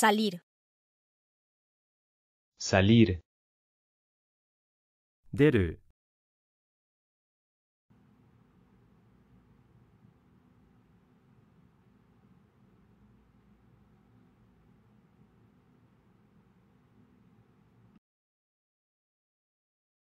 Salir. Salir.